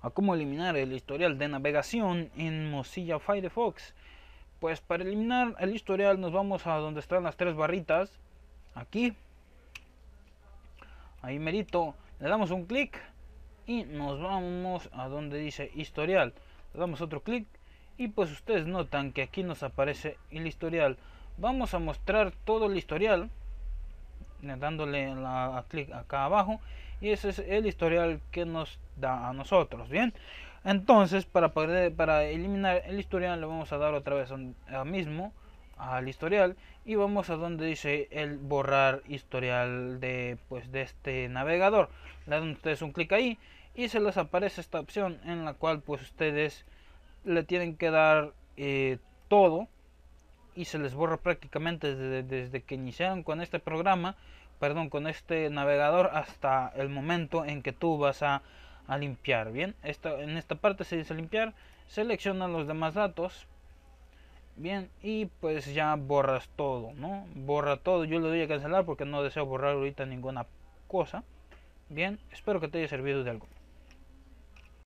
a cómo eliminar el historial de navegación en Mozilla Firefox. Pues para eliminar el historial nos vamos a donde están las tres barritas. Aquí. Ahí merito. Le damos un clic y nos vamos a donde dice historial. Le damos otro clic y pues ustedes notan que aquí nos aparece el historial. Vamos a mostrar todo el historial. Eh, dándole la, clic acá abajo y ese es el historial que nos da a nosotros bien entonces para poder, para eliminar el historial le vamos a dar otra vez a mismo al historial y vamos a donde dice el borrar historial de pues de este navegador le dan ustedes un clic ahí y se les aparece esta opción en la cual pues ustedes le tienen que dar eh, todo y se les borra prácticamente desde, que iniciaron con este programa, perdón, con este navegador hasta el momento en que tú vas a, a limpiar. Bien, esta, en esta parte se dice limpiar, selecciona los demás datos, bien y pues ya borras todo no borra todo yo le doy a cancelar porque no deseo borrar ahorita ninguna cosa bien espero que te haya servido de algo